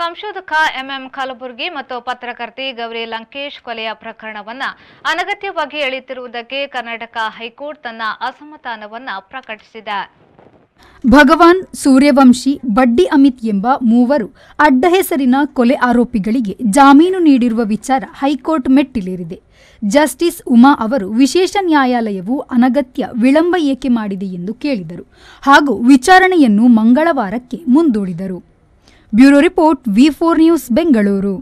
ಸಂಶೋಧಕ ಎಂಎಂ ಕಲಬುರ್ಗಿ ಮತ್ತು ಪತ್ರಕರ್ತಿ ಗೌರಿ ಲಂಕೇಶ್ ಕೊಲೆಯ ಪ್ರಕರಣವನ್ನ ಅನಗತ್ಯವಾಗಿ ಎಳೆಯುತ್ತಿರುವುದಕ್ಕೆ ಕರ್ನಾಟಕ ಹೈಕೋರ್ಟ್ ತನ್ನ ಅಸಮಾಧಾನವನ್ನ ಪ್ರಕಟಿಸಿದೆ ಭಗವಾನ್ ಸೂರ್ಯವಂಶಿ ಬಡ್ಡಿ ಅಮಿತ್ ಎಂಬ ಮೂವರು ಅಡ್ಡ ಹೆಸರಿನ ಕೊಲೆ ಆರೋಪಿಗಳಿಗೆ ಜಾಮೀನು ನೀಡಿರುವ ವಿಚಾರ ಹೈಕೋರ್ಟ್ ಮೆಟ್ಟಿಲೇರಿದೆ ಜಸ್ಟಿಸ್ ಉಮಾ ಅವರು ವಿಶೇಷ ನ್ಯಾಯಾಲಯವು ಅನಗತ್ಯ ವಿಳಂಬ ಏಕೆ ಮಾಡಿದೆ ಎಂದು ಕೇಳಿದರು ಹಾಗೂ ವಿಚಾರಣೆಯನ್ನು ಮಂಗಳವಾರಕ್ಕೆ ಮುಂದೂಡಿದರು bureau report V four news Bengaluru